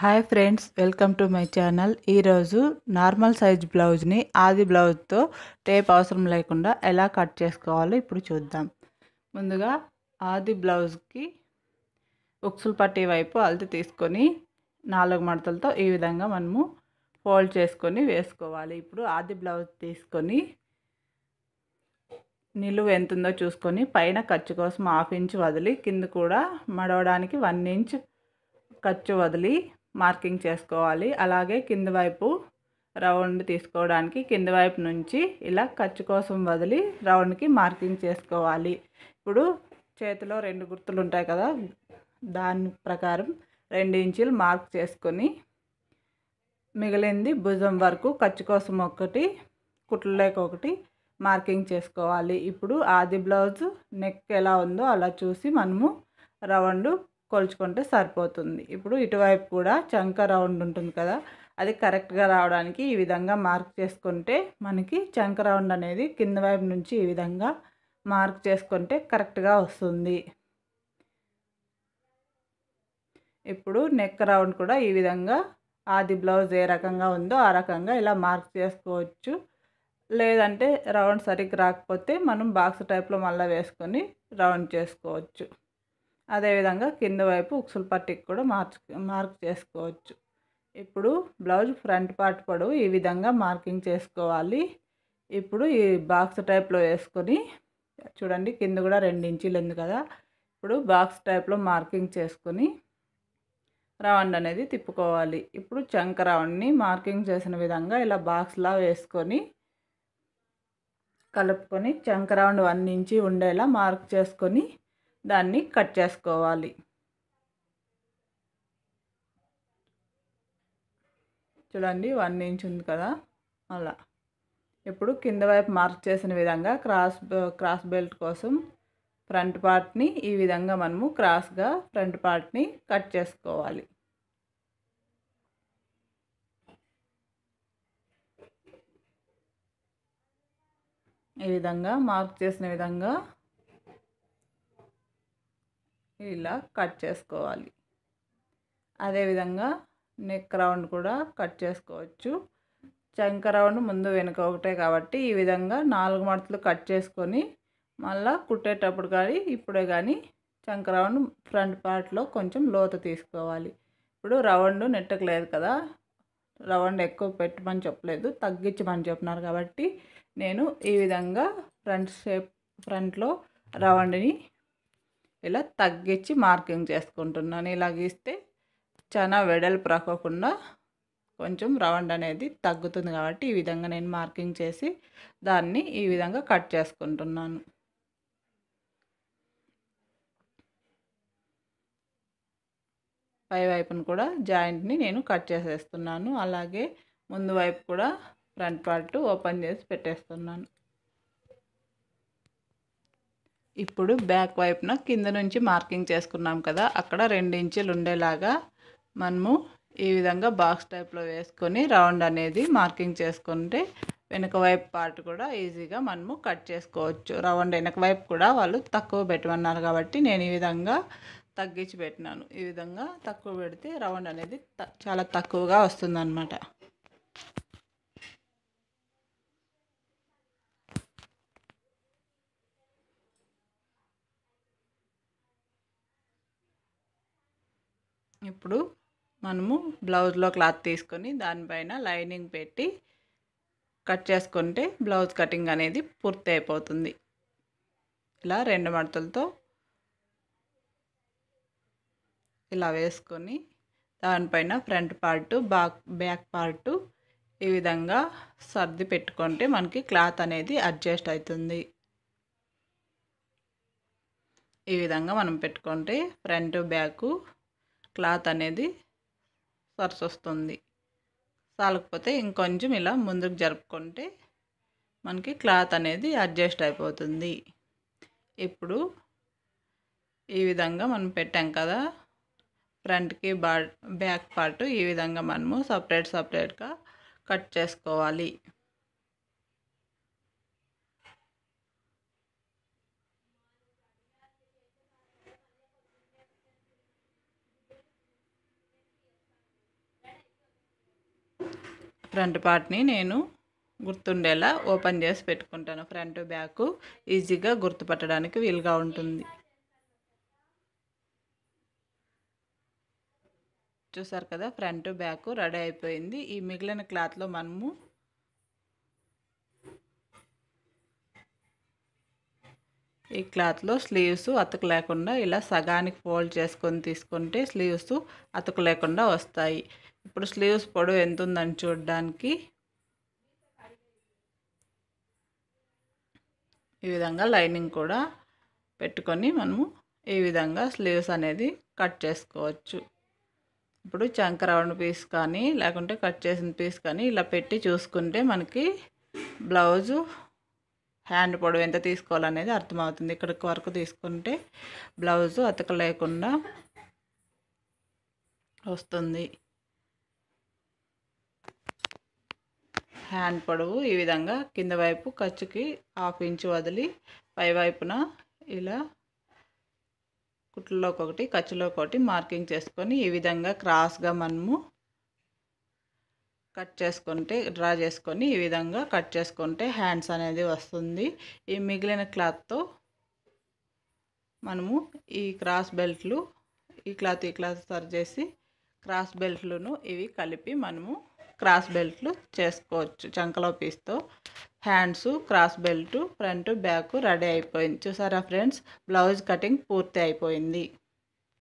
hi friends welcome to my channel ఈరోజు normal size బ్లౌజ్ని ఆది బ్లౌజ్తో టేప్ అవసరం లేకుండా ఎలా కట్ చేసుకోవాలో ఇప్పుడు చూద్దాం ముందుగా ఆది బ్లౌజ్కి ఉక్సులు పట్టే వైపు అల్తి తీసుకొని నాలుగు మడతలతో ఈ విధంగా మనము ఫోల్డ్ చేసుకొని వేసుకోవాలి ఇప్పుడు ఆది బ్లౌజ్ తీసుకొని నిలువ ఎంత ఉందో చూసుకొని పైన ఖర్చు కోసం హాఫ్ ఇంచ్ వదిలి కింద కూడా మడవడానికి వన్ ఇంచ్ ఖర్చు వదిలి మార్కింగ్ చేసుకోవాలి అలాగే కింది వైపు రౌండ్ తీసుకోవడానికి కింది వైపు నుంచి ఇలా ఖర్చు కోసం వదిలి రౌండ్కి మార్కింగ్ చేసుకోవాలి ఇప్పుడు చేతిలో రెండు గుర్తులు ఉంటాయి కదా దాని ప్రకారం రెండు ఇంచులు మార్క్ చేసుకొని మిగిలింది భుజం వరకు ఖర్చు కోసం ఒకటి కుట్లలేక ఒకటి మార్కింగ్ చేసుకోవాలి ఇప్పుడు ఆది బ్లౌజ్ నెక్ ఎలా ఉందో అలా చూసి మనము రౌండ్ కొలుచుకుంటే సరిపోతుంది ఇప్పుడు ఇటువైపు కూడా చంక రౌండ్ ఉంటుంది కదా అది కరెక్ట్గా రావడానికి ఈ విధంగా మార్క్ చేసుకుంటే మనకి చంక రౌండ్ అనేది కింద వైపు నుంచి ఈ విధంగా మార్క్ చేసుకుంటే కరెక్ట్గా వస్తుంది ఇప్పుడు నెక్ రౌండ్ కూడా ఈ విధంగా ఆది బ్లౌజ్ ఏ రకంగా ఉందో ఆ రకంగా ఇలా మార్క్ చేసుకోవచ్చు లేదంటే రౌండ్ సరిగ్గా రాకపోతే మనం బాక్స్ టైప్లో మళ్ళీ వేసుకొని రౌండ్ చేసుకోవచ్చు అదేవిధంగా కింద వైపు ఉక్సుల పట్టికి కూడా మార్చు మార్క్ చేసుకోవచ్చు ఇప్పుడు బ్లౌజ్ ఫ్రంట్ పార్ట్ పొడవు ఈ విధంగా మార్కింగ్ చేసుకోవాలి ఇప్పుడు ఈ బాక్స్ టైప్లో వేసుకొని చూడండి కింద కూడా రెండు ఇంచులు ఉంది కదా ఇప్పుడు బాక్స్ టైప్లో మార్కింగ్ చేసుకొని రౌండ్ అనేది తిప్పుకోవాలి ఇప్పుడు చంక రౌండ్ని మార్కింగ్ చేసిన విధంగా ఇలా బాక్స్లా వేసుకొని కలుపుకొని చంక రౌండ్ వన్ ఇంచి ఉండేలా మార్క్ చేసుకొని దాన్ని కట్ చేసుకోవాలి చూడండి వన్ ఇంచ్ ఉంది కదా అలా ఇప్పుడు కింద వైపు మార్క్ చేసిన విధంగా క్రాస్ క్రాస్ బెల్ట్ కోసం ఫ్రంట్ పార్ట్ని ఈ విధంగా మనము క్రాస్గా ఫ్రంట్ పార్ట్ని కట్ చేసుకోవాలి ఈ విధంగా మార్క్ చేసిన విధంగా ఇలా కట్ చేసుకోవాలి అదేవిధంగా నెక్ రౌండ్ కూడా కట్ చేసుకోవచ్చు చంక రౌండ్ ముందు వెనుక ఒకటే కాబట్టి ఈ విధంగా నాలుగు మడతలు కట్ చేసుకొని మళ్ళా కుట్టేటప్పుడు కానీ ఇప్పుడే కానీ చంక రౌండ్ ఫ్రంట్ పార్ట్లో కొంచెం లోత తీసుకోవాలి ఇప్పుడు రౌండ్ నెట్టకు లేదు కదా రౌండ్ ఎక్కువ పెట్టమని చెప్పలేదు తగ్గించమని చెప్పినారు కాబట్టి నేను ఈ విధంగా ఫ్రంట్ షేప్ ఫ్రంట్లో రౌండ్ని ఇలా తగ్గించి మార్కింగ్ చేసుకుంటున్నాను ఇలా గీస్తే చాలా వెడల్పు రాకోకుండా కొంచెం రౌండ్ అనేది తగ్గుతుంది కాబట్టి ఈ విధంగా నేను మార్కింగ్ చేసి దాన్ని ఈ విధంగా కట్ చేసుకుంటున్నాను పై వైపును కూడా జాయింట్ని నేను కట్ చేసేస్తున్నాను అలాగే ముందు వైపు కూడా ఫ్రంట్ పార్ట్ ఓపెన్ చేసి పెట్టేస్తున్నాను ఇప్పుడు బ్యాక్ వైపున కింద నుంచి మార్కింగ్ చేసుకున్నాం కదా అక్కడ రెండు ఇంచులు ఉండేలాగా మనము ఈ విధంగా బాక్స్ టైప్లో వేసుకొని రౌండ్ అనేది మార్కింగ్ చేసుకుంటే వెనక వైపు పార్ట్ కూడా ఈజీగా మనము కట్ చేసుకోవచ్చు రౌండ్ వెనక వైపు కూడా వాళ్ళు తక్కువ పెట్టమన్నారు కాబట్టి నేను ఈ విధంగా తగ్గించి పెట్టినాను ఈ విధంగా తక్కువ పెడితే రౌండ్ అనేది చాలా తక్కువగా వస్తుందన్నమాట ఇప్పుడు మనము బ్లౌజ్లో క్లాత్ తీసుకొని దానిపైన లైనింగ్ పెట్టి కట్ చేసుకుంటే బ్లౌజ్ కటింగ్ అనేది పూర్తి అయిపోతుంది ఇలా రెండు మడతలతో ఇలా వేసుకొని దానిపైన front part back back part ఈ విధంగా సర్ది పెట్టుకుంటే మనకి క్లాత్ అనేది అడ్జస్ట్ అవుతుంది ఈ విధంగా మనం పెట్టుకుంటే ఫ్రంట్ బ్యాకు క్లాత్ అనేది సరిసొస్తుంది సాలకపోతే ఇంకొంచెం ఇలా ముందుకు జరుపుకుంటే మనకి క్లాత్ అనేది అడ్జస్ట్ అయిపోతుంది ఇప్పుడు ఈ విధంగా మనం పెట్టాం కదా ఫ్రంట్కి బా బ్యాక్ పార్ట్ ఈ విధంగా మనము సపరేట్ సపరేట్గా కట్ చేసుకోవాలి ఫ్రంట్ పార్ట్ని నేను గుర్తుండేలా ఓపెన్ చేసి పెట్టుకుంటాను ఫ్రంట్ బ్యాక్ ఈజీగా గుర్తుపట్టడానికి వీలుగా ఉంటుంది చూసారు కదా ఫ్రంట్ బ్యాక్ రెడీ అయిపోయింది ఈ మిగిలిన క్లాత్లో మనము ఈ క్లాత్లో స్లీవ్స్ అతుకు లేకుండా ఇలా సగానికి ఫోల్డ్ చేసుకొని తీసుకుంటే స్లీవ్స్ అతుకు లేకుండా వస్తాయి ఇప్పుడు స్లీవ్స్ పొడవు ఎంత ఉందని చూడడానికి ఈ విధంగా లైనింగ్ కూడా పెట్టుకొని మనము ఈ విధంగా స్లీవ్స్ అనేది కట్ చేసుకోవచ్చు ఇప్పుడు చంక పీస్ కానీ లేకుంటే కట్ చేసిన పీస్ కానీ ఇలా పెట్టి చూసుకుంటే మనకి బ్లౌజు హ్యాండ్ పొడవు ఎంత తీసుకోవాలనేది అర్థమవుతుంది ఇక్కడికి వరకు తీసుకుంటే బ్లౌజు అతక లేకుండా వస్తుంది హ్యాండ్ పొడవు ఈ విధంగా కింద వైపు ఖర్చుకి హాఫ్ ఇంచు వదిలి పైవైపున ఇలా కుట్లలో ఒకటి ఖర్చులో ఒకటి మార్కింగ్ చేసుకొని ఈ విధంగా క్రాస్గా మనము కట్ చేసుకుంటే డ్రా చేసుకొని ఈ విధంగా కట్ చేసుకుంటే హ్యాండ్స్ అనేది వస్తుంది ఈ మిగిలిన క్లాత్తో మనము ఈ క్రాస్ బెల్ట్లు ఈ క్లాత్ ఈ క్లాత్ సరి చేసి క్రాస్ బెల్ట్లను ఇవి కలిపి మనము క్రాస్ బెల్ట్లు చేసుకోవచ్చు చంకలో పీస్తో hands cross belt front back ready అయిపోయింది చూసారా ఫ్రెండ్స్ బ్లౌజ్ కటింగ్ పూర్తి అయిపోయింది